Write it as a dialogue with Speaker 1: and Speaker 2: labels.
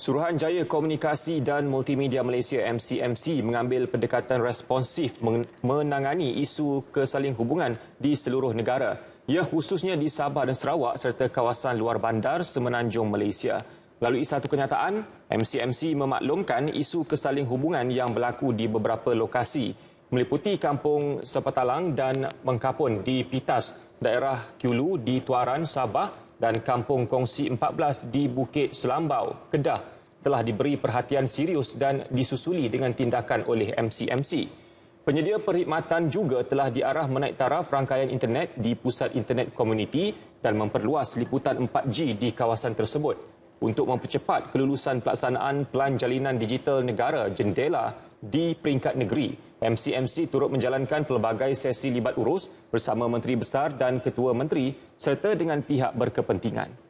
Speaker 1: Suruhanjaya Komunikasi dan Multimedia Malaysia MCMC mengambil pendekatan responsif menangani isu kesaling hubungan di seluruh negara. Ia khususnya di Sabah dan Sarawak serta kawasan luar bandar Semenanjung Malaysia. Melalui satu kenyataan, MCMC memaklumkan isu kesaling hubungan yang berlaku di beberapa lokasi meliputi kampung Sepatalang dan Mengkapun di Pitas, daerah Kulu di Tuaran, Sabah dan Kampung Kongsi 14 di Bukit Selambau, Kedah telah diberi perhatian serius dan disusuli dengan tindakan oleh MCMC. Penyedia perkhidmatan juga telah diarah menaik taraf rangkaian internet di pusat internet komuniti dan memperluas liputan 4G di kawasan tersebut untuk mempercepat kelulusan pelaksanaan Pelan Jalinan Digital Negara Jendela di peringkat negeri. MCMC turut menjalankan pelbagai sesi libat urus bersama Menteri Besar dan Ketua Menteri serta dengan pihak berkepentingan.